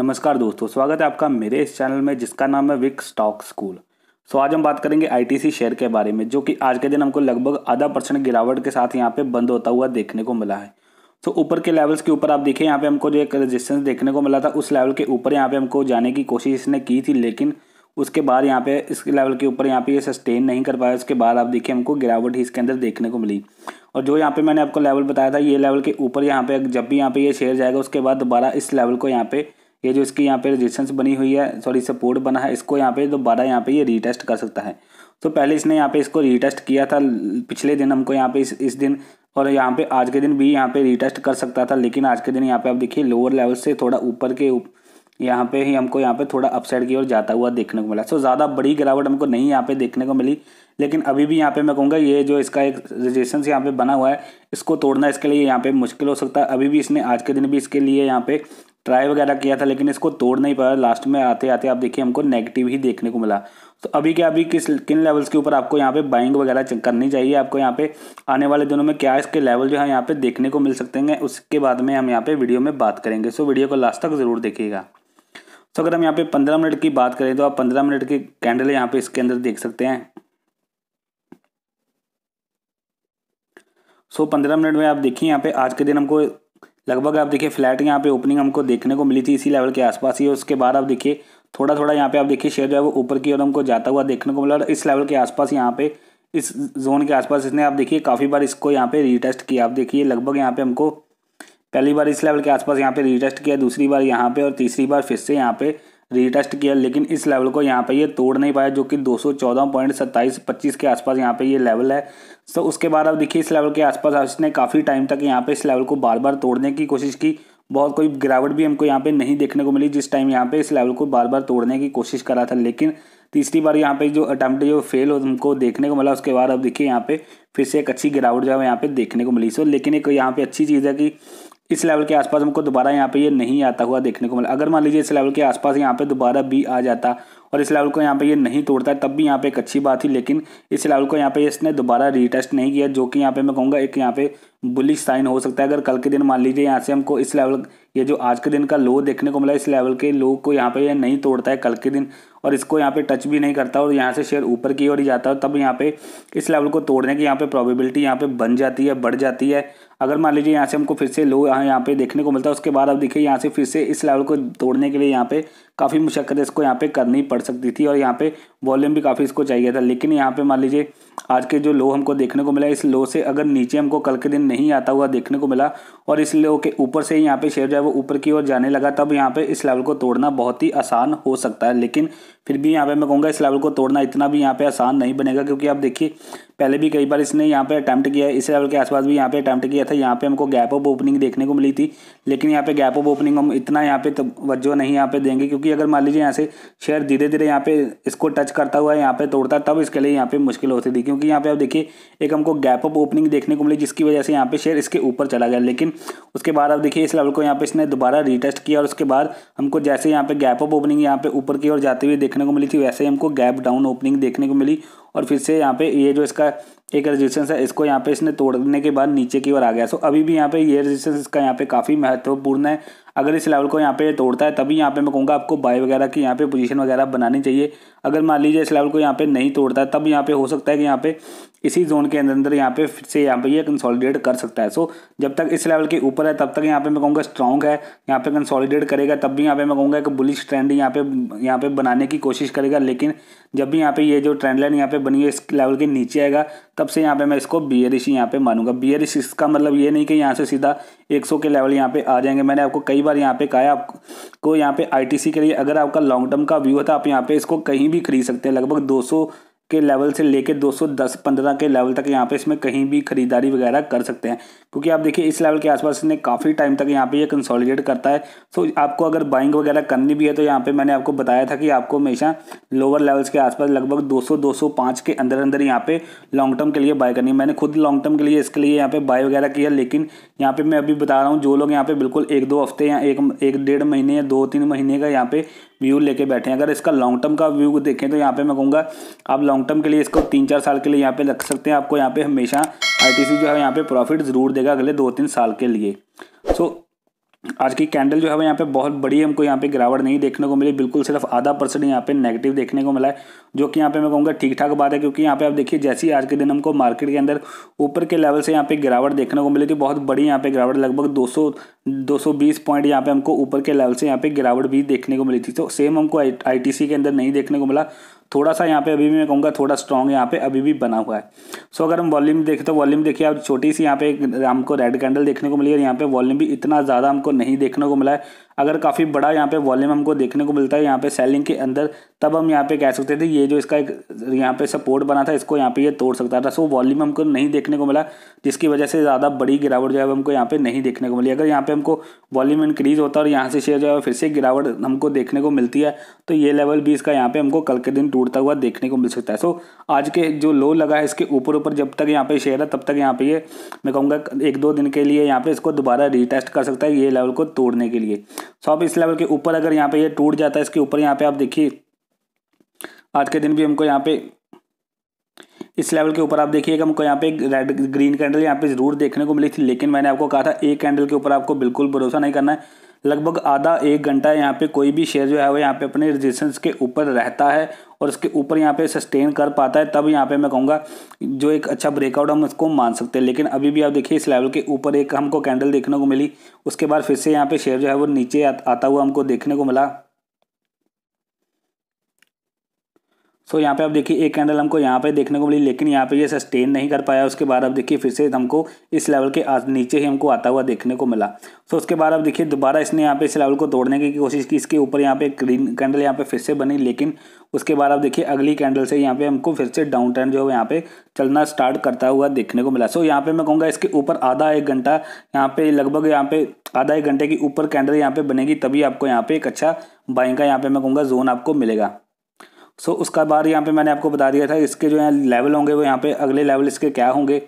नमस्कार दोस्तों स्वागत है आपका मेरे इस चैनल में जिसका नाम है विक स्टॉक स्कूल सो आज हम बात करेंगे आईटीसी शेयर के बारे में जो कि आज के दिन हमको लगभग आधा परसेंट गिरावट के साथ यहाँ पे बंद होता हुआ देखने को मिला है सो ऊपर के लेवल्स के ऊपर आप देखिए यहाँ पे हमको जो एक रजिस्टेंस देखने को मिला था उस लेवल के ऊपर यहाँ पे हमको जाने की कोशिश इसने की थी लेकिन उसके बाद यहाँ पे इस लेवल के ऊपर यहाँ पे ये सस्टेन नहीं कर पाया उसके बाद आप देखिए हमको गिरावट ही इसके अंदर देखने को मिली और जो यहाँ पे मैंने आपको लेवल बताया था ये लेवल के ऊपर यहाँ पे जब भी यहाँ पे ये शेयर जाएगा उसके बाद दोबारा इस लेवल को यहाँ पे ये जो इसकी यहाँ पे रजिस्टेंस बनी हुई है सॉरी सपोर्ट बना है इसको यहाँ पे दोबारा यहाँ पे ये रीटेस्ट कर सकता है तो पहले इसने यहाँ पे इसको रीटेस्ट किया था पिछले दिन हमको यहाँ पे इस इस दिन और यहाँ पे आज के दिन भी यहाँ पे रीटेस्ट कर सकता था लेकिन आज के दिन यहाँ पे आप देखिए लोअर लेवल से थोड़ा ऊपर के उप, यहाँ पे ही हमको यहाँ पे थोड़ा अपसाइड की ओर जाता हुआ देखने को मिला सो ज़्यादा बड़ी गिरावट हमको नहीं यहाँ पे देखने को मिली लेकिन अभी भी यहाँ पे मैं कहूँगा ये जो इसका एक रजिस्टेंस यहाँ पे बना हुआ है इसको तोड़ना इसके लिए यहाँ पे मुश्किल हो सकता है अभी भी इसने आज के दिन भी इसके लिए यहाँ पे ट्राई वगैरह किया था लेकिन इसको तोड़ नहीं पाया लास्ट में आते आते आप देखिए हमको नेगेटिव ही देखने को मिला तो अभी क्या अभी किस किन लेवल्स के ऊपर आपको यहाँ पे बाइंग वगैरह करनी चाहिए आपको यहाँ पे आने वाले दिनों में क्या इसके लेवल जो है यहाँ पे देखने को मिल सकते हैं उसके बाद में हम यहाँ पे वीडियो में बात करेंगे सो वीडियो को लास्ट तक ज़रूर देखिएगा सो अगर हम यहाँ पे पंद्रह मिनट की बात करें तो आप पंद्रह मिनट के कैंडल यहाँ पे इसके अंदर देख सकते हैं सो पंद्रह मिनट में आप देखिए यहाँ पे आज के दिन हमको लगभग आप देखिए फ्लैट यहाँ पे ओपनिंग हमको देखने को मिली थी इसी लेवल के आसपास ही उसके बाद आप देखिए थोड़ा थोड़ा यहाँ पे आप देखिए शेयर जो है वो ऊपर की ओर हमको जाता हुआ देखने को मिला और इस लेवल के आसपास यहाँ पे इस जोन के आसपास इसने आप देखिए काफ़ी बार इसको यहाँ पे रीटेस्ट किया आप देखिए लगभग यहाँ पे हमको पहली बार इस लेवल के आसपास यहाँ पे रीटेस्ट किया दूसरी बार यहाँ पे और तीसरी बार फिर से यहाँ पे रीटेस्ट किया लेकिन इस लेवल को यहाँ पे ये तोड़ नहीं पाया जो कि दो सौ चौदह पॉइंट सत्ताईस पच्चीस के आसपास यहाँ पे ये लेवल है सो उसके बाद अब देखिए इस लेवल के आसपास इसने काफ़ी टाइम तक यहाँ पे इस लेवल को बार बार तोड़ने की कोशिश की बहुत कोई गिरावट भी हमको यहाँ पे नहीं देखने को मिली जिस टाइम यहाँ पे इस लेवल को बार बार तोड़ने की कोशिश करा था लेकिन तीसरी बार यहाँ पे जो अटैम्प्ट जो फेल हो हमको देखने को मिला उसके बाद अब देखिए यहाँ पे फिर से एक अच्छी गिरावट जो है यहाँ पे देखने को मिली सो लेकिन एक यहाँ पे अच्छी चीज़ है कि इस लेवल के आसपास हमको दोबारा यहाँ पे ये नहीं आता हुआ देखने को मिला अगर मान लीजिए इस लेवल के आसपास यहाँ पे दोबारा बी आ जाता और इस लेवल को यहाँ पे ये नहीं तोड़ता तब भी यहाँ पे एक अच्छी बात थी लेकिन इस लेवल को यहाँ पे इसने दोबारा रीटेस्ट नहीं किया जो कि यहाँ पे मैं कहूँगा एक यहाँ पे बुलिश साइन हो सकता है अगर कल के दिन मान लीजिए यहाँ से हमको इस लेवल ये जो आज के दिन का लो देखने को मिला इस लेवल के लो को यहाँ पे ये नहीं तोड़ता है कल के दिन और इसको यहाँ पे टच भी नहीं करता और यहाँ से शेयर ऊपर की ओर ही जाता है तब यहाँ पे इस लेवल को तोड़ने की यहाँ पे प्रॉबिबिलिटी यहाँ पे बन जाती है बढ़ जाती है अगर मान लीजिए यहाँ से हमको फिर से लो यहाँ यहाँ पे देखने को मिलता है उसके बाद अब देखिए यहाँ से फिर से इस लेवल को तोड़ने के लिए यहाँ पे काफ़ी मुशक्क़त इसको यहाँ पे करनी पड़ सकती थी और यहाँ पे वॉल्यूम भी काफ़ी इसको चाहिए था लेकिन यहाँ पे मान लीजिए आज के जो लो हमको देखने को मिला इस लो से अगर नीचे हमको कल के दिन नहीं आता हुआ देखने को मिला और इस लो के ऊपर से यहाँ पे शेयर जो है वो ऊपर की ओर जाने लगा तब यहाँ पे इस लेवल को तोड़ना बहुत ही आसान हो सकता है लेकिन फिर भी यहाँ पे मैं कहूँगा इस लेवल को तोड़ना इतना भी यहाँ पे आसान नहीं बनेगा क्योंकि आप देखिए पहले भी कई बार इसने यहाँ पे अटैम्प्ट किया है इस लेवल के आसपास भी यहाँ पे अटैम्प्ट किया था यहाँ पे हमको गैप ऑफ ओपनिंग देखने को मिली थी लेकिन यहाँ पे गैप ऑफ ओपनिंग हम इतना यहाँ पे तवज्जो नहीं यहाँ पे देंगे क्योंकि अगर मान लीजिए यहाँ से शेयर धीरे धीरे यहाँ पे इसको टच टच करता हुआ यहाँ पे तोड़ता तब इसके लिए यहाँ पे मुश्किल होती थी क्योंकि यहाँ पे आप देखिए एक हमको गैप अप ओपनिंग देखने को मिली जिसकी वजह से यहाँ पे शेयर इसके ऊपर चला गया लेकिन उसके बाद आप देखिए इस लेवल को यहाँ पे इसने दोबारा रिटेस्ट किया और उसके बाद हमको जैसे यहाँ पे गैप अप ओपनिंग यहाँ पे ऊपर की ओर जाते हुए देखने को मिली थी वैसे ही हमको गैप डाउन ओपनिंग देखने को मिली और फिर से यहाँ पे ये जो इसका एक रेजिस्टेंस है इसको यहाँ पे इसने तोड़ने के बाद नीचे की ओर आ गया सो अभी भी यहाँ पे ये रेजिस्टेंस इसका यहाँ पे काफ़ी महत्वपूर्ण है अगर इस लेवल को यहाँ पे तोड़ता है तभी यहाँ पे मैं कहूँगा आपको बाय वगैरह की यहाँ पे पोजीशन वगैरह बनानी चाहिए अगर मान लीजिए इस लेवल को यहाँ पे नहीं तोड़ता है तब यहाँ पे हो सकता है कि यहाँ पे इसी जोन के अंदर अंदर यहाँ पे फिर से यहाँ पे ये कंसोलिडेट कर सकता है सो जब तक इस लेवल के ऊपर है तब तक यहाँ पे मैं कहूँगा स्ट्रॉन्ग है यहाँ पे कंसोलिडेट करेगा तब भी यहाँ पे मैं कहूँगा एक बुलिश ट्रेंड यहाँ पे यहाँ पे बनाने की कोशिश करेगा लेकिन जब भी यहाँ पे ये जो ट्रेंड लाइन यहाँ पे बनी है इस लेवल के नीचे आएगा तब से यहाँ पे मैं इसको बियरिश ही यहाँ पे मानूंगा बियरिश इसका मतलब ये नहीं कि यहाँ से सीधा 100 के लेवल यहाँ पे आ जाएंगे मैंने आपको कई बार यहाँ पे कहा है आपको यहाँ पे आईटीसी के लिए अगर आपका लॉन्ग टर्म का व्यू है तो आप यहाँ पे इसको कहीं भी खरीद सकते हैं लगभग सौ के लेवल से लेके 210 15 के लेवल तक यहाँ पे इसमें कहीं भी खरीदारी वगैरह कर सकते हैं क्योंकि आप देखिए इस लेवल के आसपास इसने काफ़ी टाइम तक यहाँ पे ये कंसोलिडेट करता है सो तो आपको अगर बाइंग वगैरह करनी भी है तो यहाँ पे मैंने आपको बताया था कि आपको हमेशा लोअर लेवल्स के आसपास लगभग 200 205 के अंदर अंदर यहाँ पे लॉन्ग टर्म के लिए बाय करनी है मैंने खुद लॉन्ग टर्म के लिए इसके लिए यहाँ पे बाय वगैरह किया लेकिन यहाँ पे मैं अभी बता रहा हूँ जो लोग यहाँ पे बिल्कुल एक दो हफ्ते या एक एक डेढ़ महीने या दो तीन महीने का यहाँ पे व्यू लेके बैठे हैं अगर इसका लॉन्ग टर्म का व्यू देखें तो यहाँ पे मैं कहूँगा आप लॉन्ग टर्म के लिए इसको तीन चार साल के लिए यहाँ पे रख सकते हैं आपको यहाँ पे हमेशा आई जो है यहाँ पे प्रॉफिट ज़रूर देगा अगले दो तीन साल के लिए आज की कैंडल जो है वो यहाँ पे बहुत बड़ी हमको यहाँ पे गिरावट नहीं देखने को मिली बिल्कुल सिर्फ आधा परसेंट यहाँ पे नेगेटिव देखने को मिला है जो कि यहाँ पे मैं कहूँगा ठीक ठाक बात है क्योंकि यहाँ पे आप देखिए जैसे ही आज के दिन हमको मार्केट के अंदर ऊपर के लेवल से यहाँ पे गिरावट देखने को मिली थी तो बहुत बड़ी यहाँ पे गिरावट लगभग दो सौ पॉइंट यहाँ पे हमको ऊपर के लेवल से यहाँ पे गिरावट भी देखने को मिली थी तो सेम हमको आई के अंदर नहीं देखने को मिला थोड़ा सा यहाँ पे अभी भी मैं कहूँगा थोड़ा स्ट्रॉन्ग यहाँ पे अभी भी बना हुआ है सो अगर हम वॉल्यूम देखें तो वॉल्यूम देखिए आप छोटी सी यहाँ पे हमको रेड कैंडल देखने को मिली है यहाँ पे वॉल्यूम भी इतना ज़्यादा हमको नहीं देखने को मिला है अगर काफ़ी बड़ा यहाँ पे वॉल्यूम हमको देखने को मिलता है यहाँ पे सेलिंग के अंदर तब हम यहाँ पे कह सकते थे ये जो इसका एक यहाँ पे सपोर्ट बना था इसको यहाँ पे ये तोड़ सकता था सो वॉल्यूम हमको नहीं देखने को मिला जिसकी वजह से ज़्यादा बड़ी गिरावट जो है हमको यहाँ पे नहीं देखने को मिली अगर यहाँ पे हमको वॉल्यूम इंक्रीज़ होता है और यहाँ से शेयर जो है फिर से गिरावट हमको देखने को मिलती है तो ये लेवल भी इसका यहाँ पर हमको कल के दिन टूटता हुआ देखने को मिल सकता है सो आज के जो लो लगा है इसके ऊपर ऊपर जब तक यहाँ पर शेयर है तब तक यहाँ पे ये मैं कहूँगा एक दो दिन के लिए यहाँ पे इसको दोबारा रिटेस्ट कर सकता है ये लेवल को तोड़ने के लिए सौ इस लेवल के ऊपर अगर यहाँ पे ये टूट जाता है इसके ऊपर यहाँ पे आप देखिए आज के दिन भी हमको यहाँ पे इस लेवल के ऊपर आप देखिए हमको यहाँ पे रेड ग्रीन कैंडल यहाँ पे ज़रूर देखने को मिली थी लेकिन मैंने आपको कहा था एक कैंडल के ऊपर आपको बिल्कुल भरोसा नहीं करना है लगभग आधा एक घंटा यहाँ पे कोई भी शेयर जो है वो यहाँ पे अपने रजिस्टेंस के ऊपर रहता है और उसके ऊपर यहाँ पे सस्टेन कर पाता है तब यहाँ पे मैं कहूँगा जो एक अच्छा ब्रेकआउट हम उसको मान सकते हैं लेकिन अभी भी आप देखिए इस लेवल के ऊपर एक हमको कैंडल देखने को मिली उसके बाद फिर से यहाँ पे शेयर जो है वो नीचे आ, आता हुआ हमको देखने को मिला सो so, यहाँ पे आप देखिए एक कैंडल हमको यहाँ पे देखने को मिली लेकिन यहाँ पे ये सस्टेन नहीं कर पाया उसके बाद आप देखिए फिर से हमको इस लेवल के नीचे ही हमको आता हुआ देखने को मिला सो so, उसके बाद आप देखिए दोबारा इसने यहाँ पे इस लेवल को तोड़ने की कोशिश की इसके ऊपर यहाँ पे ग्रीन कैंडल यहाँ पे फिर से बनी लेकिन उसके बाद आप देखिए अगली कैंडल से यहाँ पे हमको फिर से डाउन ट्रेंड जो है यहाँ पे चलना स्टार्ट करता हुआ देखने को मिला सो यहाँ पे मैं कहूँगा इसके ऊपर आधा एक घंटा यहाँ पे लगभग यहाँ पे आधा एक घंटे के ऊपर कैंडल यहाँ पे बनेगी तभी आपको यहाँ पे एक अच्छा बाइंग का यहाँ पे मैं कहूँगा जोन आपको मिलेगा सो so, उसका बार यहाँ पे मैंने आपको बता दिया था इसके जो यहाँ लेवल होंगे वो यहाँ पे अगले लेवल इसके क्या होंगे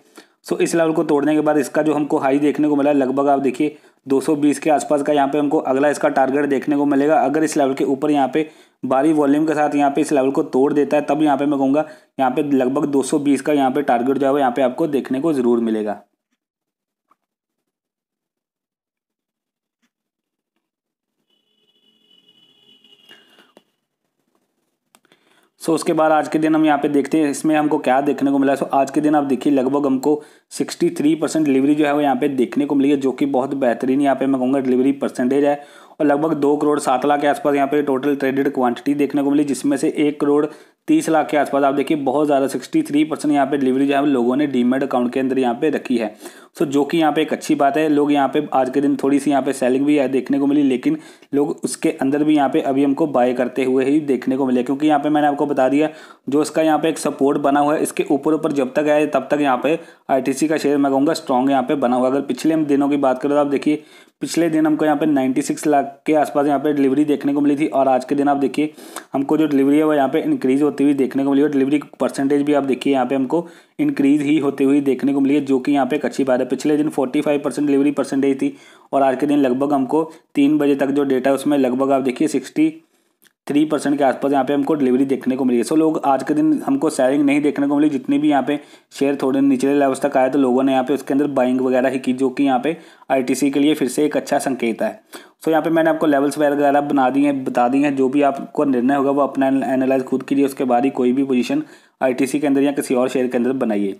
सो so, इस लेवल को तोड़ने के बाद इसका जो हमको हाई देखने को मिला लगभग आप देखिए 220 के आसपास का यहाँ पे हमको अगला इसका टारगेट देखने को मिलेगा अगर इस लेवल के ऊपर यहाँ पे भारी वॉल्यूम के साथ यहाँ पे इस लेवल को तोड़ देता है तब यहाँ पे मैं कहूँगा यहाँ पे लगभग 220 का यहाँ पे टारगेट जो है यहाँ पे आपको देखने को ज़रूर मिलेगा सो उसके बाद आज के दिन हम यहाँ पे देखते हैं इसमें हमको क्या देखने को मिला सो आज के दिन आप देखिए लगभग हमको 63 परसेंट डिलीवरी जो है वो यहाँ पे देखने को मिली है जो कि बहुत बेहतरीन यहाँ पे मैं कहूँगा डिलीवरी परसेंटेज है और लगभग दो करोड़ सात लाख के आसपास यहाँ पे टोटल ट्रेडेड क्वांटिटी देखने को मिली जिसमें से एक करोड़ तीस लाख के आसपास आप देखिए बहुत ज़्यादा सिक्सटी थ्री परसेंट यहाँ पे डिलीवरी जो है लोगों ने डीमेड अकाउंट के अंदर यहाँ पे रखी है सो जो कि यहाँ पे एक अच्छी बात है लोग यहाँ पे आज के दिन थोड़ी सी यहाँ पे सेलिंग भी देखने को मिली लेकिन लोग उसके अंदर भी यहाँ पे अभी हमको बाय करते हुए ही देखने को मिले क्योंकि यहाँ पे मैंने आपको बता दिया जो इसका यहाँ पे एक सपोर्ट बना हुआ है इसके ऊपर ऊपर जब तक आए तब तक यहाँ पे आई का शेयर मैं कहूँगा स्ट्रॉन्ग यहाँ पे बना हुआ अगर पिछले हम दिनों की बात करें तो आप देखिए पिछले दिन हमको यहाँ पे 96 लाख के आसपास यहाँ पे डिलीवरी देखने को मिली थी और आज के दिन आप देखिए हमको जो डिलीवरी है वो यहाँ पे इंक्रीज हो होती हुई देखने को मिली और डिलीवरी परसेंटेज भी आप देखिए यहाँ पे हमको इंक्रीज ही होती हुई देखने को मिली है जो कि यहाँ पे एक अच्छी बात है पिछले दिन 45 परसेंट डिलीवरी परसेंटेज थी और आज के दिन लगभग हमको तीन बजे तक जो डेटा है उसमें लगभग आप देखिए सिक्सटी थ्री परसेंट के आसपास यहाँ पे हमको डिलीवरी देखने को मिली है सो लोग आज के दिन हमको सेलिंग नहीं देखने को मिली जितने भी यहाँ पे शेयर थोड़े निचले लेवल्स तक आए तो लोगों ने यहाँ पे उसके अंदर बाइंग वगैरह ही की जो कि यहाँ पे आईटीसी के लिए फिर से एक अच्छा संकेत है सो यहाँ पे मैंने आपको लेवल्स वगैरह बना दी हैं बता दी हैं जो भी आपको निर्णय होगा वो अपना एनालाइज खुद कीजिए उसके बाद ही कोई भी पोजीशन आई के अंदर या किसी और शेयर के अंदर बनाइए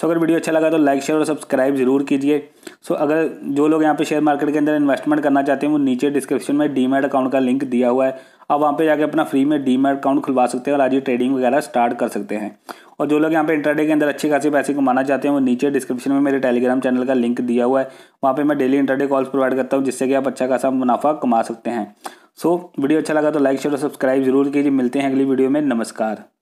सो अगर वीडियो अच्छा लगा तो लाइक शेयर और सब्सक्राइब जरूर कीजिए सो अगर जो लोग यहाँ पे शेयर मार्केट के अंदर इन्वेस्टमेंट करना चाहते हैं वो नीचे डिस्क्रिप्शन में डीमेट अकाउंट का लिंक दिया हुआ है आप वहाँ पे जाके अपना फ्री में डीमेट अकाउंट खुलवा सकते हैं और आज ही ट्रेडिंग वगैरह स्टार्ट कर सकते हैं और जो लोग यहाँ पे इंटरडे के अंदर अच्छे खासे पैसे कमाना चाहते हैं वो नीचे डिस्क्रिप्शन में मेरे टेलीग्राम चैनल का लिंक दिया हुआ है वहाँ पर मैं डेली इंटरडे कॉल्स प्रोवाइड करता हूँ जिससे कि आप अच्छा खासा मुनाफा कमा सकते हैं सो वीडियो अच्छा लगा तो लाइक शेयर और सब्सक्राइब जरूर कीजिए मिलते हैं अगली वीडियो में नमस्कार